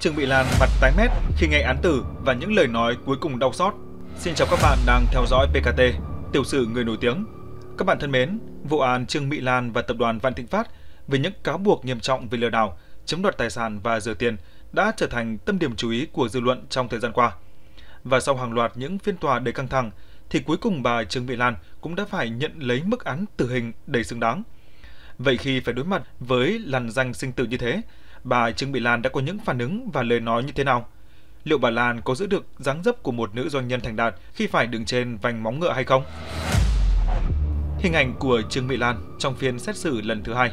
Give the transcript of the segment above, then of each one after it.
Trương Mỹ Lan mặt tái mét khi nghe án tử và những lời nói cuối cùng đau xót. Xin chào các bạn đang theo dõi PKT, tiểu sử người nổi tiếng. Các bạn thân mến, vụ án Trương Mỹ Lan và tập đoàn Vạn Thịnh Phát về những cáo buộc nghiêm trọng về lừa đảo, chiếm đoạt tài sản và rửa tiền đã trở thành tâm điểm chú ý của dư luận trong thời gian qua. Và sau hàng loạt những phiên tòa đầy căng thẳng, thì cuối cùng bà Trương Mỹ Lan cũng đã phải nhận lấy mức án tử hình đầy xứng đáng. Vậy khi phải đối mặt với lằn danh sinh tử như thế, bà Trương Mỹ Lan đã có những phản ứng và lời nói như thế nào? Liệu bà Lan có giữ được dáng dấp của một nữ doanh nhân thành đạt khi phải đứng trên vành móng ngựa hay không? Hình ảnh của Trương Mỹ Lan trong phiên xét xử lần thứ hai.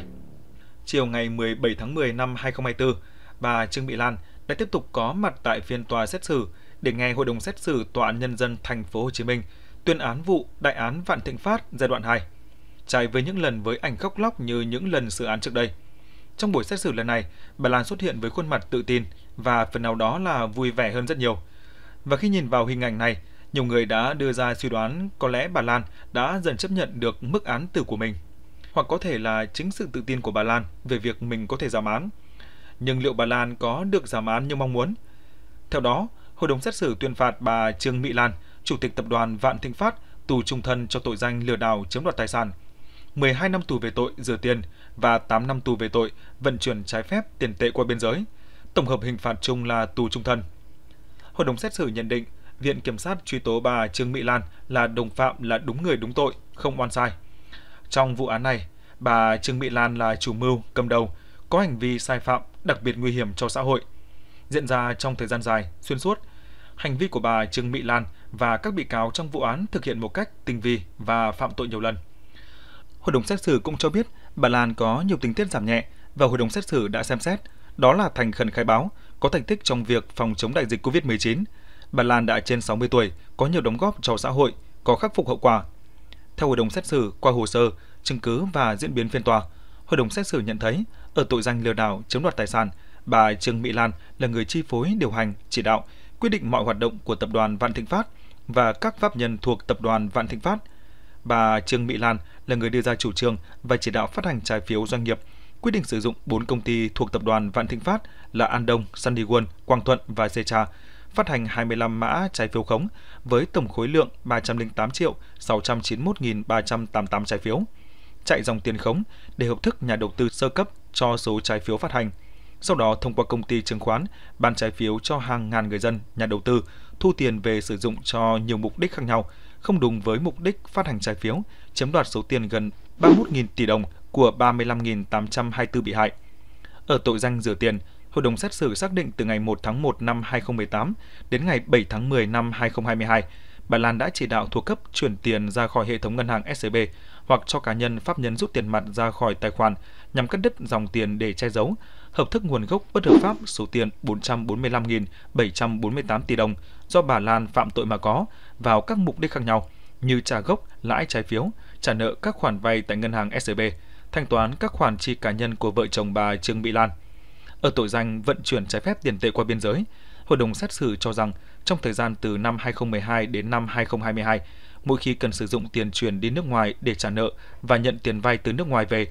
Chiều ngày 17 tháng 10 năm 2024, bà Trương Mỹ Lan đã tiếp tục có mặt tại phiên tòa xét xử để nghe hội đồng xét xử tòa án nhân dân thành phố Hồ Chí Minh tuyên án vụ đại án Vạn Thịnh Phát giai đoạn 2. Trái với những lần với ảnh khóc lóc như những lần xử án trước đây, trong buổi xét xử lần này, bà Lan xuất hiện với khuôn mặt tự tin và phần nào đó là vui vẻ hơn rất nhiều. Và khi nhìn vào hình ảnh này, nhiều người đã đưa ra suy đoán có lẽ bà Lan đã dần chấp nhận được mức án tử của mình. Hoặc có thể là chính sự tự tin của bà Lan về việc mình có thể giảm án. Nhưng liệu bà Lan có được giảm án như mong muốn? Theo đó, Hội đồng xét xử tuyên phạt bà Trương Mỹ Lan, Chủ tịch Tập đoàn Vạn Thịnh Phát, tù trung thân cho tội danh lừa đảo chiếm đoạt tài sản – 12 năm tù về tội rửa tiền và 8 năm tù về tội vận chuyển trái phép tiền tệ qua biên giới. Tổng hợp hình phạt chung là tù trung thân. Hội đồng xét xử nhận định, Viện Kiểm sát truy tố bà Trương Mỹ Lan là đồng phạm là đúng người đúng tội, không oan sai. Trong vụ án này, bà Trương Mỹ Lan là chủ mưu, cầm đầu, có hành vi sai phạm đặc biệt nguy hiểm cho xã hội. Diễn ra trong thời gian dài, xuyên suốt, hành vi của bà Trương Mỹ Lan và các bị cáo trong vụ án thực hiện một cách tinh vi và phạm tội nhiều lần. Hội đồng xét xử cũng cho biết bà Lan có nhiều tình tiết giảm nhẹ và hội đồng xét xử đã xem xét, đó là thành khẩn khai báo, có thành tích trong việc phòng chống đại dịch COVID-19. Bà Lan đã trên 60 tuổi, có nhiều đóng góp cho xã hội, có khắc phục hậu quả. Theo hội đồng xét xử, qua hồ sơ, chứng cứ và diễn biến phiên tòa, hội đồng xét xử nhận thấy ở tội danh lừa đảo chiếm đoạt tài sản, bà Trương Mỹ Lan là người chi phối, điều hành, chỉ đạo, quyết định mọi hoạt động của tập đoàn Vạn Thịnh Phát và các pháp nhân thuộc tập đoàn Vạn Thịnh Phát – bà Trương Mỹ Lan là người đưa ra chủ trương và chỉ đạo phát hành trái phiếu doanh nghiệp, quyết định sử dụng 4 công ty thuộc tập đoàn Vạn Thịnh Phát là An Đông, Sunny World, Quang Thuận và Zecha phát hành 25 mã trái phiếu khống với tổng khối lượng 308 triệu 691.388 trái phiếu, chạy dòng tiền khống để hợp thức nhà đầu tư sơ cấp cho số trái phiếu phát hành. Sau đó thông qua công ty chứng khoán, bán trái phiếu cho hàng ngàn người dân, nhà đầu tư thu tiền về sử dụng cho nhiều mục đích khác nhau, không đúng với mục đích phát hành trái phiếu, chiếm đoạt số tiền gần 31.000 tỷ đồng của 35.824 bị hại. Ở tội danh rửa tiền, Hội đồng xét xử xác định từ ngày 1 tháng 1 năm 2018 đến ngày 7 tháng 10 năm 2022, bà Lan đã chỉ đạo thuộc cấp chuyển tiền ra khỏi hệ thống ngân hàng SCB e hoặc cho cá nhân pháp nhân rút tiền mặt ra khỏi tài khoản nhằm cắt đứt dòng tiền để che giấu, hợp thức nguồn gốc bất hợp pháp số tiền 445.748 tỷ đồng do bà Lan phạm tội mà có vào các mục đích khác nhau như trả gốc, lãi trái phiếu, trả nợ các khoản vay tại ngân hàng SCB, e thanh toán các khoản chi cá nhân của vợ chồng bà Trương Mỹ Lan. Ở tội danh vận chuyển trái phép tiền tệ qua biên giới, hội đồng xét xử cho rằng trong thời gian từ năm 2012 đến năm 2022, mỗi khi cần sử dụng tiền chuyển đi nước ngoài để trả nợ và nhận tiền vay từ nước ngoài về,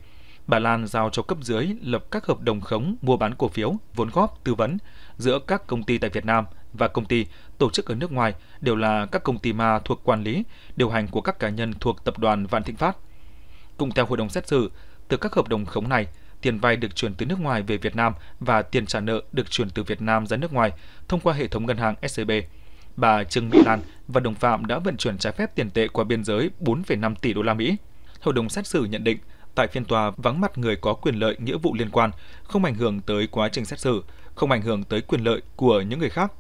bà Lan giao cho cấp dưới lập các hợp đồng khống mua bán cổ phiếu, vốn góp, tư vấn giữa các công ty tại Việt Nam và công ty, tổ chức ở nước ngoài đều là các công ty ma thuộc quản lý, điều hành của các cá nhân thuộc tập đoàn Vạn Thịnh Phát. Cùng theo hội đồng xét xử, từ các hợp đồng khống này, tiền vay được chuyển từ nước ngoài về Việt Nam và tiền trả nợ được chuyển từ Việt Nam ra nước ngoài thông qua hệ thống ngân hàng SCB. E Bà Trương Mỹ Lan và đồng phạm đã vận chuyển trái phép tiền tệ qua biên giới 4,5 tỷ đô la Mỹ. Hội đồng xét xử nhận định tại phiên tòa vắng mặt người có quyền lợi nghĩa vụ liên quan, không ảnh hưởng tới quá trình xét xử, không ảnh hưởng tới quyền lợi của những người khác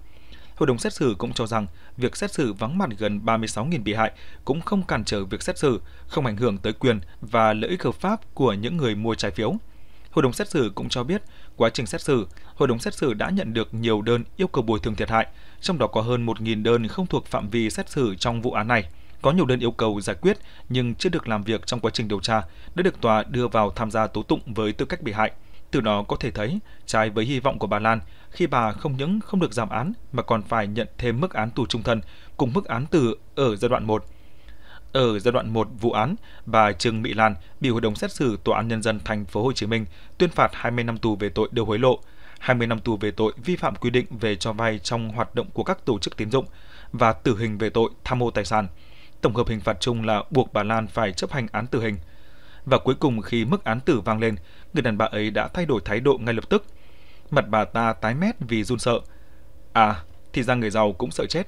Hội đồng xét xử cũng cho rằng việc xét xử vắng mặt gần 36.000 bị hại cũng không cản trở việc xét xử, không ảnh hưởng tới quyền và lợi ích hợp pháp của những người mua trái phiếu. Hội đồng xét xử cũng cho biết, quá trình xét xử, hội đồng xét xử đã nhận được nhiều đơn yêu cầu bồi thường thiệt hại, trong đó có hơn 1.000 đơn không thuộc phạm vi xét xử trong vụ án này. Có nhiều đơn yêu cầu giải quyết nhưng chưa được làm việc trong quá trình điều tra, đã được tòa đưa vào tham gia tố tụng với tư cách bị hại. Từ đó có thể thấy, trái với hy vọng của bà Lan, khi bà không những không được giảm án mà còn phải nhận thêm mức án tù trung thân cùng mức án tử ở giai đoạn 1. Ở giai đoạn 1 vụ án, bà Trương Mỹ Lan bị hội đồng xét xử tòa án nhân dân thành phố Hồ Chí Minh tuyên phạt 20 năm tù về tội đưa hối lộ, 20 năm tù về tội vi phạm quy định về cho vay trong hoạt động của các tổ chức tín dụng và tử hình về tội tham mô tài sản. Tổng hợp hình phạt chung là buộc bà Lan phải chấp hành án tử hình – và cuối cùng khi mức án tử vang lên, người đàn bà ấy đã thay đổi thái độ ngay lập tức. Mặt bà ta tái mét vì run sợ. À, thì ra người giàu cũng sợ chết.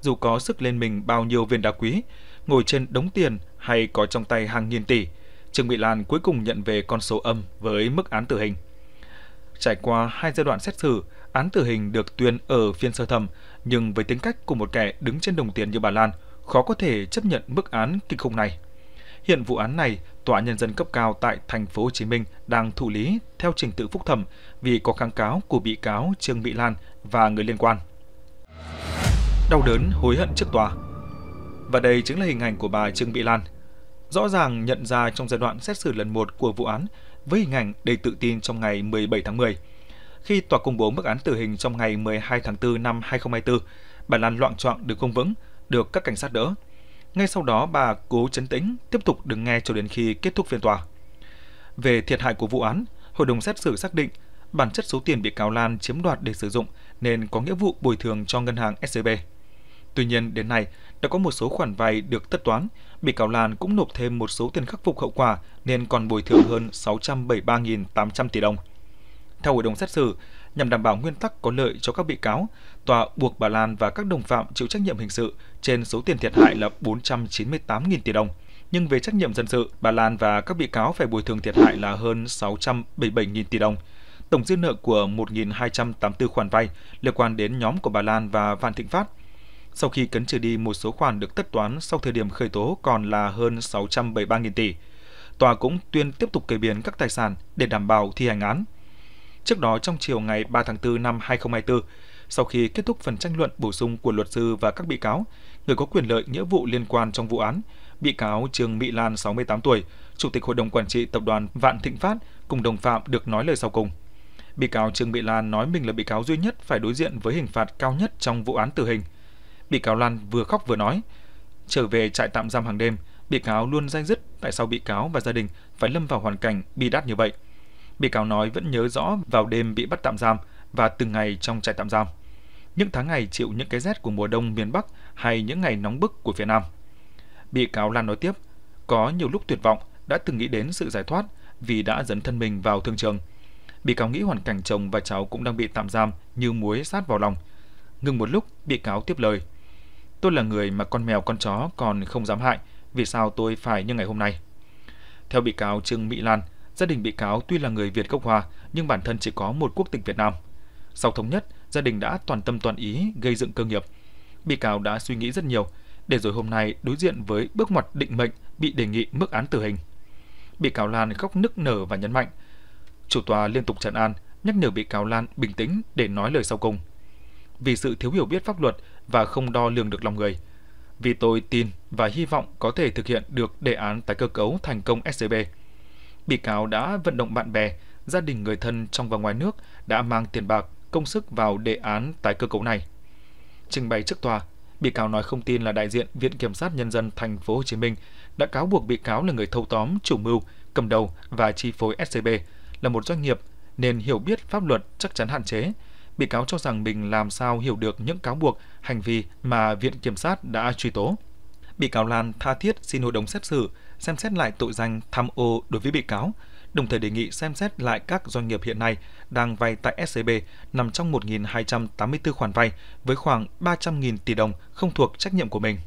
Dù có sức lên mình bao nhiêu viên đá quý, ngồi trên đống tiền hay có trong tay hàng nghìn tỷ, Trương Mỹ Lan cuối cùng nhận về con số âm với mức án tử hình. Trải qua hai giai đoạn xét xử, án tử hình được tuyên ở phiên sơ thẩm, nhưng với tính cách của một kẻ đứng trên đồng tiền như bà Lan, khó có thể chấp nhận mức án kinh khủng này. Hiện vụ án này, Tòa Nhân dân cấp cao tại thành phố Hồ Chí Minh đang thụ lý theo trình tự phúc thẩm vì có kháng cáo của bị cáo Trương Mỹ Lan và người liên quan. Đau đớn hối hận trước tòa Và đây chính là hình ảnh của bà Trương Mỹ Lan. Rõ ràng nhận ra trong giai đoạn xét xử lần 1 của vụ án với hình ảnh đầy tự tin trong ngày 17 tháng 10. Khi tòa công bố mức án tử hình trong ngày 12 tháng 4 năm 2024, bà Lan loạn trọng được không vững, được các cảnh sát đỡ – ngay sau đó, bà cố chấn tĩnh, tiếp tục đứng nghe cho đến khi kết thúc phiên tòa. Về thiệt hại của vụ án, hội đồng xét xử xác định bản chất số tiền bị cáo Lan chiếm đoạt để sử dụng nên có nghĩa vụ bồi thường cho ngân hàng SCB. E Tuy nhiên, đến nay, đã có một số khoản vay được tất toán, bị cáo Lan cũng nộp thêm một số tiền khắc phục hậu quả nên còn bồi thường hơn 673.800 tỷ đồng. Theo hội đồng xét xử, nhằm đảm bảo nguyên tắc có lợi cho các bị cáo, tòa buộc bà Lan và các đồng phạm chịu trách nhiệm hình sự trên số tiền thiệt hại là 498.000 tỷ đồng. Nhưng về trách nhiệm dân sự, bà Lan và các bị cáo phải bồi thường thiệt hại là hơn 677.000 tỷ đồng. Tổng dư nợ của 1.284 khoản vay liên quan đến nhóm của bà Lan và Phan Thịnh Phát sau khi cấn trừ đi một số khoản được tất toán sau thời điểm khởi tố còn là hơn 673.000 tỷ. Tòa cũng tuyên tiếp tục kê biên các tài sản để đảm bảo thi hành án. Trước đó trong chiều ngày 3 tháng 4 năm 2024, sau khi kết thúc phần tranh luận bổ sung của luật sư và các bị cáo, người có quyền lợi nghĩa vụ liên quan trong vụ án, bị cáo Trương Mỹ Lan 68 tuổi, Chủ tịch Hội đồng Quản trị Tập đoàn Vạn Thịnh Phát cùng đồng phạm được nói lời sau cùng. Bị cáo Trương Mỹ Lan nói mình là bị cáo duy nhất phải đối diện với hình phạt cao nhất trong vụ án tử hình. Bị cáo Lan vừa khóc vừa nói, trở về trại tạm giam hàng đêm, bị cáo luôn danh dứt tại sao bị cáo và gia đình phải lâm vào hoàn cảnh bi đát như vậy bị cáo nói vẫn nhớ rõ vào đêm bị bắt tạm giam và từng ngày trong trại tạm giam. Những tháng ngày chịu những cái rét của mùa đông miền Bắc hay những ngày nóng bức của phía Nam. Bị cáo Lan nói tiếp, có nhiều lúc tuyệt vọng đã từng nghĩ đến sự giải thoát vì đã dẫn thân mình vào thương trường. Bị cáo nghĩ hoàn cảnh chồng và cháu cũng đang bị tạm giam như muối sát vào lòng. Ngừng một lúc, bị cáo tiếp lời. Tôi là người mà con mèo con chó còn không dám hại, vì sao tôi phải như ngày hôm nay? Theo bị cáo Trương Mỹ Lan, gia đình bị cáo tuy là người Việt gốc Hoa nhưng bản thân chỉ có một quốc tịch Việt Nam. Sau thống nhất, gia đình đã toàn tâm toàn ý gây dựng cơ nghiệp. Bị cáo đã suy nghĩ rất nhiều, để rồi hôm nay đối diện với bước ngoặt định mệnh bị đề nghị mức án tử hình. Bị cáo Lan khóc nức nở và nhấn mạnh. Chủ tòa liên tục trấn an, nhắc nhở bị cáo Lan bình tĩnh để nói lời sau cùng. Vì sự thiếu hiểu biết pháp luật và không đo lường được lòng người, vì tôi tin và hy vọng có thể thực hiện được đề án tái cơ cấu thành công SCB bị cáo đã vận động bạn bè, gia đình người thân trong và ngoài nước đã mang tiền bạc, công sức vào đề án tái cơ cấu này. Trình bày trước tòa, bị cáo nói không tin là đại diện Viện Kiểm sát Nhân dân Thành phố Hồ Chí Minh đã cáo buộc bị cáo là người thâu tóm, chủ mưu, cầm đầu và chi phối SCB là một doanh nghiệp nên hiểu biết pháp luật chắc chắn hạn chế. Bị cáo cho rằng mình làm sao hiểu được những cáo buộc, hành vi mà Viện Kiểm sát đã truy tố. Bị cáo Lan tha thiết xin hội đồng xét xử xem xét lại tội danh tham ô đối với bị cáo, đồng thời đề nghị xem xét lại các doanh nghiệp hiện nay đang vay tại SCB e nằm trong 1.284 khoản vay với khoảng 300.000 tỷ đồng không thuộc trách nhiệm của mình.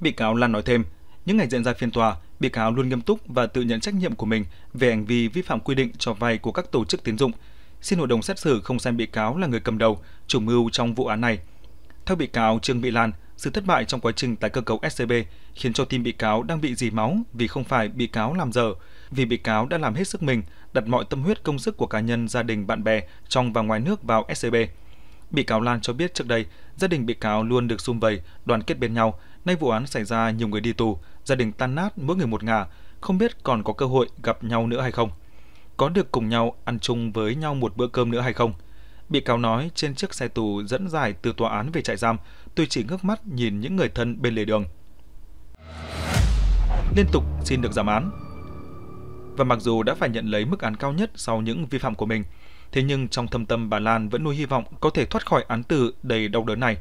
Bị cáo Lan nói thêm, những ngày diễn ra phiên tòa, bị cáo luôn nghiêm túc và tự nhận trách nhiệm của mình về hành vi vi phạm quy định cho vay của các tổ chức tín dụng. Xin hội đồng xét xử không xem bị cáo là người cầm đầu, chủ mưu trong vụ án này. Theo bị cáo Trương Mỹ Lan, sự thất bại trong quá trình tái cơ cấu SCB khiến cho team bị cáo đang bị dì máu vì không phải bị cáo làm dở, vì bị cáo đã làm hết sức mình, đặt mọi tâm huyết công sức của cá nhân, gia đình, bạn bè trong và ngoài nước vào SCB. Bị cáo Lan cho biết trước đây, gia đình bị cáo luôn được xung vầy, đoàn kết bên nhau. Nay vụ án xảy ra nhiều người đi tù, gia đình tan nát mỗi người một ngả, không biết còn có cơ hội gặp nhau nữa hay không. Có được cùng nhau ăn chung với nhau một bữa cơm nữa hay không? Bị cáo nói trên chiếc xe tù dẫn dài từ tòa án về trại giam, tôi chỉ ngước mắt nhìn những người thân bên lề đường. Liên tục xin được giảm án. Và mặc dù đã phải nhận lấy mức án cao nhất sau những vi phạm của mình, thế nhưng trong thâm tâm bà Lan vẫn nuôi hy vọng có thể thoát khỏi án tử đầy đau đớn này.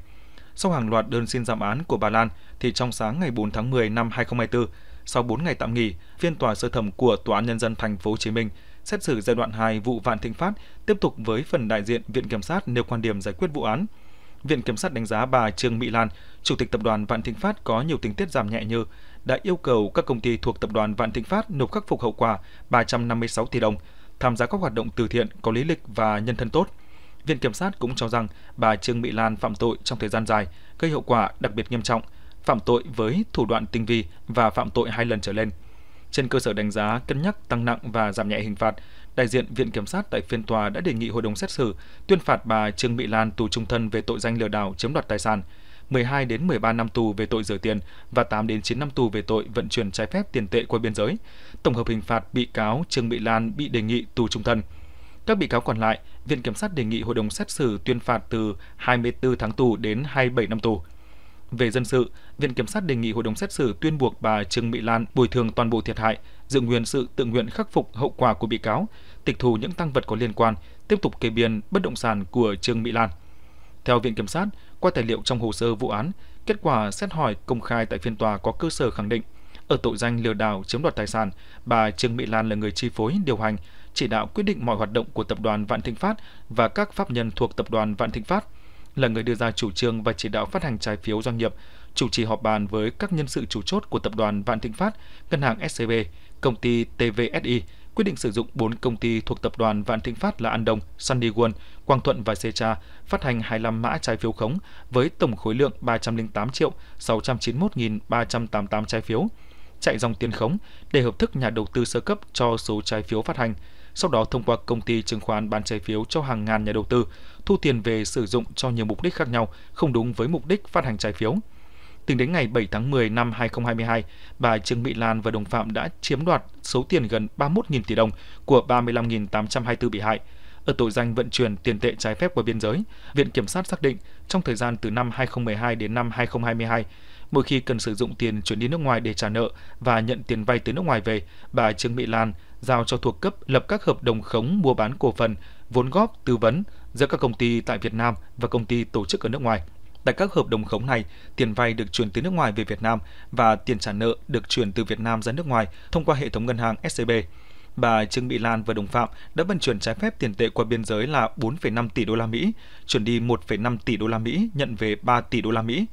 Sau hàng loạt đơn xin giảm án của bà Lan thì trong sáng ngày 4 tháng 10 năm 2024, sau 4 ngày tạm nghỉ, phiên tòa sơ thẩm của Tòa án nhân dân thành phố Hồ Chí Minh xét xử giai đoạn 2 vụ Vạn Thịnh Phát tiếp tục với phần đại diện Viện kiểm sát nêu quan điểm giải quyết vụ án. Viện Kiểm sát đánh giá bà Trương Mỹ Lan, Chủ tịch Tập đoàn Vạn Thịnh Phát có nhiều tình tiết giảm nhẹ như đã yêu cầu các công ty thuộc Tập đoàn Vạn Thịnh Phát nộp khắc phục hậu quả 356 tỷ đồng, tham gia các hoạt động từ thiện có lý lịch và nhân thân tốt. Viện Kiểm sát cũng cho rằng bà Trương Mỹ Lan phạm tội trong thời gian dài, gây hậu quả đặc biệt nghiêm trọng, phạm tội với thủ đoạn tinh vi và phạm tội hai lần trở lên. Trên cơ sở đánh giá cân nhắc tăng nặng và giảm nhẹ hình phạt, đại diện Viện Kiểm sát tại phiên tòa đã đề nghị hội đồng xét xử tuyên phạt bà Trương Mỹ Lan tù trung thân về tội danh lừa đảo chiếm đoạt tài sản, 12 đến 13 năm tù về tội rửa tiền và 8 đến 9 năm tù về tội vận chuyển trái phép tiền tệ qua biên giới. Tổng hợp hình phạt bị cáo Trương Mỹ Lan bị đề nghị tù trung thân. Các bị cáo còn lại, Viện Kiểm sát đề nghị hội đồng xét xử tuyên phạt từ 24 tháng tù đến 27 năm tù. Về dân sự, Viện Kiểm sát đề nghị Hội đồng xét xử tuyên buộc bà Trương Mỹ Lan bồi thường toàn bộ thiệt hại, giữ nguyên sự tự nguyện khắc phục hậu quả của bị cáo, tịch thu những tăng vật có liên quan, tiếp tục kê biên bất động sản của Trương Mỹ Lan. Theo Viện Kiểm sát, qua tài liệu trong hồ sơ vụ án, kết quả xét hỏi công khai tại phiên tòa có cơ sở khẳng định ở tội danh lừa đảo chiếm đoạt tài sản, bà Trương Mỹ Lan là người chi phối, điều hành, chỉ đạo quyết định mọi hoạt động của tập đoàn Vạn Thịnh Phát và các pháp nhân thuộc tập đoàn Vạn Thịnh Phát, là người đưa ra chủ trương và chỉ đạo phát hành trái phiếu doanh nghiệp, chủ trì họp bàn với các nhân sự chủ chốt của tập đoàn Vạn Thịnh Phát, ngân hàng SCB, công ty TVSI quyết định sử dụng 4 công ty thuộc tập đoàn Vạn Thịnh Phát là An Đông, Sunny World, Quang Thuận và Secha phát hành 25 mã trái phiếu khống với tổng khối lượng 308 triệu 691.388 trái phiếu, chạy dòng tiền khống để hợp thức nhà đầu tư sơ cấp cho số trái phiếu phát hành, sau đó thông qua công ty chứng khoán bán trái phiếu cho hàng ngàn nhà đầu tư, thu tiền về sử dụng cho nhiều mục đích khác nhau, không đúng với mục đích phát hành trái phiếu. Tính đến ngày 7 tháng 10 năm 2022, bà Trương Mỹ Lan và đồng phạm đã chiếm đoạt số tiền gần 31.000 tỷ đồng của 35.824 bị hại ở tội danh vận chuyển tiền tệ trái phép qua biên giới. Viện Kiểm sát xác định, trong thời gian từ năm 2012 đến năm 2022, mỗi khi cần sử dụng tiền chuyển đi nước ngoài để trả nợ và nhận tiền vay từ nước ngoài về, bà Trương Mỹ Lan giao cho thuộc cấp lập các hợp đồng khống mua bán cổ phần, vốn góp, tư vấn giữa các công ty tại Việt Nam và công ty tổ chức ở nước ngoài – Tại các hợp đồng khống này, tiền vay được chuyển từ nước ngoài về Việt Nam và tiền trả nợ được chuyển từ Việt Nam ra nước ngoài thông qua hệ thống ngân hàng SCB. E bà Trương Mỹ Lan và đồng phạm đã vận chuyển trái phép tiền tệ qua biên giới là 4,5 tỷ đô la Mỹ, chuyển đi 1,5 tỷ đô la Mỹ, nhận về 3 tỷ đô la Mỹ.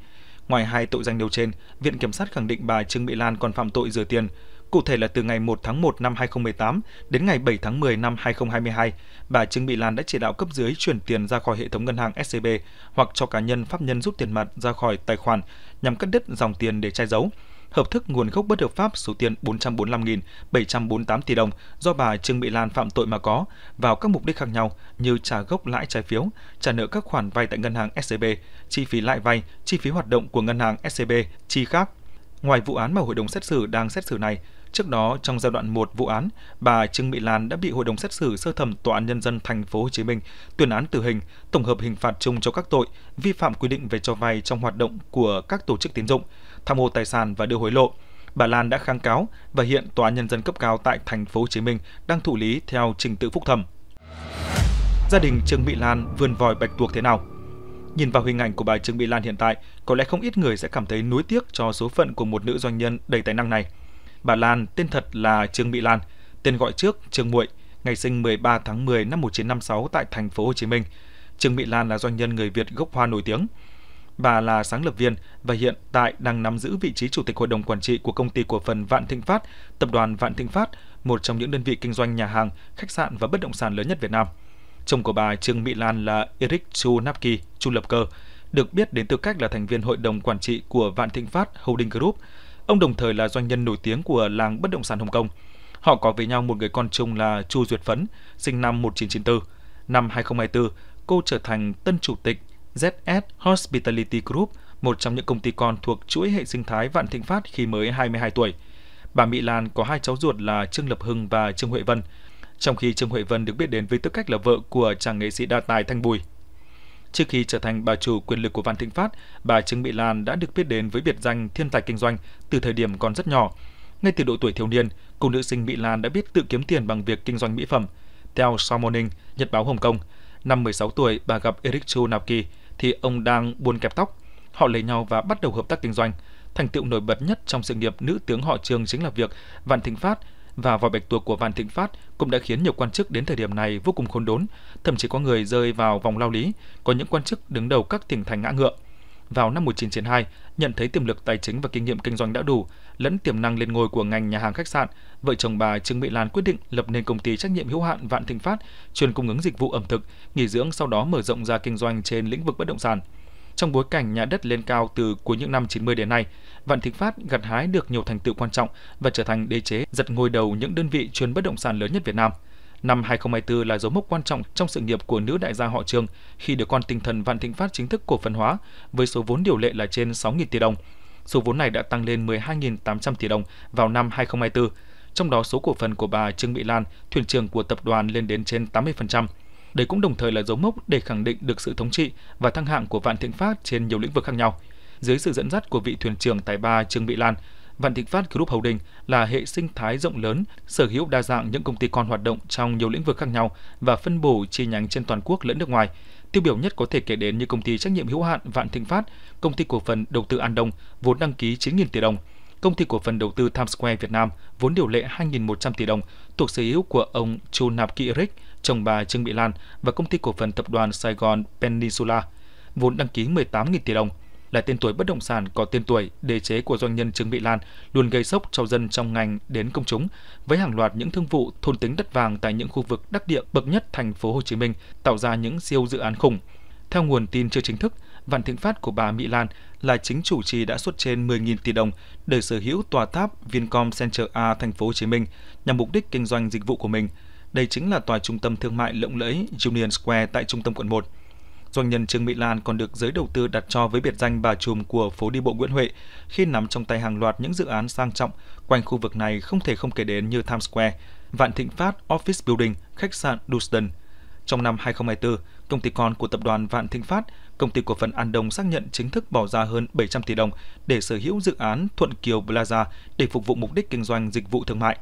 Ngoài hai tội danh nêu trên, Viện Kiểm sát khẳng định bà Trương Mỹ Lan còn phạm tội rửa tiền. Cụ thể là từ ngày 1 tháng 1 năm 2018 đến ngày 7 tháng 10 năm 2022, bà Trương Mỹ Lan đã chỉ đạo cấp dưới chuyển tiền ra khỏi hệ thống ngân hàng SCB hoặc cho cá nhân pháp nhân rút tiền mặt ra khỏi tài khoản nhằm cắt đứt dòng tiền để che giấu hợp thức nguồn gốc bất hợp pháp số tiền 445.748 tỷ đồng do bà Trương Mỹ Lan phạm tội mà có vào các mục đích khác nhau như trả gốc lãi trái phiếu, trả nợ các khoản vay tại ngân hàng SCB, chi phí lãi vay, chi phí hoạt động của ngân hàng SCB, chi khác. Ngoài vụ án mà hội đồng xét xử đang xét xử này, Trước đó, trong giai đoạn 1 vụ án, bà Trương Mỹ Lan đã bị Hội đồng xét xử sơ thẩm Tòa án Nhân dân thành phố Hồ Chí Minh tuyên án tử hình, tổng hợp hình phạt chung cho các tội vi phạm quy định về cho vay trong hoạt động của các tổ chức tín dụng, tham ô tài sản và đưa hối lộ. Bà Lan đã kháng cáo và hiện Tòa án Nhân dân cấp cao tại thành phố Hồ Chí Minh đang thụ lý theo trình tự phúc thẩm. Gia đình Trương Mỹ Lan vươn vòi bạch tuộc thế nào? Nhìn vào hình ảnh của bà Trương Mỹ Lan hiện tại, có lẽ không ít người sẽ cảm thấy nuối tiếc cho số phận của một nữ doanh nhân đầy tài năng này – bà Lan tên thật là Trương Mỹ Lan, tên gọi trước Trương Muội, ngày sinh 13 tháng 10 năm 1956 tại thành phố Hồ Chí Minh. Trương Mỹ Lan là doanh nhân người Việt gốc Hoa nổi tiếng. Bà là sáng lập viên và hiện tại đang nắm giữ vị trí chủ tịch hội đồng quản trị của công ty cổ phần Vạn Thịnh Phát, tập đoàn Vạn Thịnh Phát, một trong những đơn vị kinh doanh nhà hàng, khách sạn và bất động sản lớn nhất Việt Nam. Chồng của bà Trương Mỹ Lan là Eric Chu Napki, Chu Lập Cơ, được biết đến tư cách là thành viên hội đồng quản trị của Vạn Thịnh Phát Holding Group, Ông đồng thời là doanh nhân nổi tiếng của làng bất động sản Hồng Kông. Họ có với nhau một người con chung là Chu Duyệt Phấn, sinh năm 1994. Năm 2024, cô trở thành tân chủ tịch ZS Hospitality Group, một trong những công ty con thuộc chuỗi hệ sinh thái Vạn Thịnh Phát khi mới 22 tuổi. Bà Mỹ Lan có hai cháu ruột là Trương Lập Hưng và Trương Huệ Vân, trong khi Trương Huệ Vân được biết đến với tư cách là vợ của chàng nghệ sĩ đa tài Thanh Bùi. Trước khi trở thành bà chủ quyền lực của Vạn Thịnh Phát, bà Trương Mỹ Lan đã được biết đến với biệt danh thiên tài kinh doanh từ thời điểm còn rất nhỏ. Ngay từ độ tuổi thiếu niên, cô nữ sinh Mỹ Lan đã biết tự kiếm tiền bằng việc kinh doanh mỹ phẩm. Theo Sao Morning, Nhật báo Hồng Kông, năm 16 tuổi bà gặp Eric Chu Nam Kỳ thì ông đang buôn kẹp tóc. Họ lấy nhau và bắt đầu hợp tác kinh doanh. Thành tựu nổi bật nhất trong sự nghiệp nữ tướng họ Trương chính là việc Vạn Thịnh Phát và vòi bạch tuộc của Vạn Thịnh Phát cũng đã khiến nhiều quan chức đến thời điểm này vô cùng khốn đốn, thậm chí có người rơi vào vòng lao lý, có những quan chức đứng đầu các tỉnh thành ngã ngựa. Vào năm 1992, nhận thấy tiềm lực tài chính và kinh nghiệm kinh doanh đã đủ, lẫn tiềm năng lên ngôi của ngành nhà hàng khách sạn, vợ chồng bà Trương Mỹ Lan quyết định lập nên công ty trách nhiệm hữu hạn Vạn Thịnh Phát, chuyên cung ứng dịch vụ ẩm thực, nghỉ dưỡng sau đó mở rộng ra kinh doanh trên lĩnh vực bất động sản. Trong bối cảnh nhà đất lên cao từ cuối những năm 90 đến nay, Vạn Thịnh Phát gặt hái được nhiều thành tựu quan trọng và trở thành đế chế giật ngôi đầu những đơn vị chuyên bất động sản lớn nhất Việt Nam. Năm 2024 là dấu mốc quan trọng trong sự nghiệp của nữ đại gia họ Trương khi được con tinh thần Vạn Thịnh Phát chính thức cổ phần hóa với số vốn điều lệ là trên 6.000 tỷ đồng. Số vốn này đã tăng lên 12.800 tỷ đồng vào năm 2024, trong đó số cổ phần của bà Trương Mỹ Lan, thuyền trưởng của tập đoàn lên đến trên 80%. Đây cũng đồng thời là dấu mốc để khẳng định được sự thống trị và thăng hạng của Vạn Thịnh Phát trên nhiều lĩnh vực khác nhau. Dưới sự dẫn dắt của vị thuyền trưởng tài ba Trương Mỹ Lan, Vạn Thịnh Phát Group Holding là hệ sinh thái rộng lớn, sở hữu đa dạng những công ty con hoạt động trong nhiều lĩnh vực khác nhau và phân bổ chi nhánh trên toàn quốc lẫn nước ngoài. Tiêu biểu nhất có thể kể đến như công ty trách nhiệm hữu hạn Vạn Thịnh Phát, công ty cổ phần đầu tư An Đông, vốn đăng ký 9.000 tỷ đồng, công ty cổ phần đầu tư Times Square Việt Nam, vốn điều lệ 2.100 tỷ đồng, thuộc sở hữu của ông Chu Nạp Kỵ Rick, chồng bà Trương Mỹ Lan và công ty cổ phần tập đoàn Sài Gòn Peninsula, vốn đăng ký 18.000 tỷ đồng. là tên tuổi bất động sản có tên tuổi, đề chế của doanh nhân Trương Mỹ Lan luôn gây sốc cho dân trong ngành đến công chúng, với hàng loạt những thương vụ thôn tính đất vàng tại những khu vực đắc địa bậc nhất thành phố Hồ Chí Minh, tạo ra những siêu dự án khủng. Theo nguồn tin chưa chính thức, Vạn Thịnh Phát của bà Mỹ Lan là chính chủ trì đã xuất trên 10.000 tỷ đồng để sở hữu tòa tháp Vincom Center A thành phố Hồ Chí Minh nhằm mục đích kinh doanh dịch vụ của mình – đây chính là tòa trung tâm thương mại lộng lẫy Union Square tại trung tâm quận 1. Doanh nhân Trương Mỹ Lan còn được giới đầu tư đặt cho với biệt danh bà trùm của phố đi bộ Nguyễn Huệ khi nắm trong tay hàng loạt những dự án sang trọng quanh khu vực này không thể không kể đến như Times Square, Vạn Thịnh Phát Office Building, khách sạn Dusden. Trong năm 2024, công ty con của tập đoàn Vạn Thịnh Phát, công ty cổ phần An Đông xác nhận chính thức bỏ ra hơn 700 tỷ đồng để sở hữu dự án Thuận Kiều Plaza để phục vụ mục đích kinh doanh dịch vụ thương mại.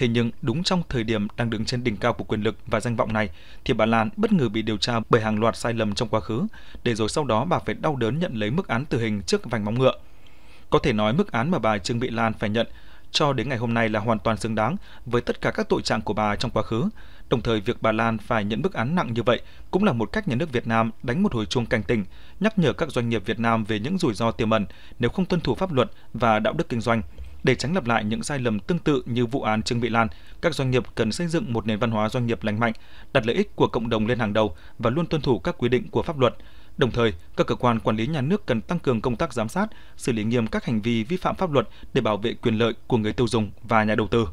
Thế nhưng đúng trong thời điểm đang đứng trên đỉnh cao của quyền lực và danh vọng này, thì bà Lan bất ngờ bị điều tra bởi hàng loạt sai lầm trong quá khứ, để rồi sau đó bà phải đau đớn nhận lấy mức án tử hình trước vành móng ngựa. Có thể nói mức án mà bà Trương Mỹ Lan phải nhận cho đến ngày hôm nay là hoàn toàn xứng đáng với tất cả các tội trạng của bà trong quá khứ. Đồng thời, việc bà Lan phải nhận bức án nặng như vậy cũng là một cách nhà nước Việt Nam đánh một hồi chuông cảnh tỉnh, nhắc nhở các doanh nghiệp Việt Nam về những rủi ro tiềm ẩn nếu không tuân thủ pháp luật và đạo đức kinh doanh. Để tránh lặp lại những sai lầm tương tự như vụ án Trương Mỹ Lan, các doanh nghiệp cần xây dựng một nền văn hóa doanh nghiệp lành mạnh, đặt lợi ích của cộng đồng lên hàng đầu và luôn tuân thủ các quy định của pháp luật. Đồng thời, các cơ quan quản lý nhà nước cần tăng cường công tác giám sát, xử lý nghiêm các hành vi vi phạm pháp luật để bảo vệ quyền lợi của người tiêu dùng và nhà đầu tư.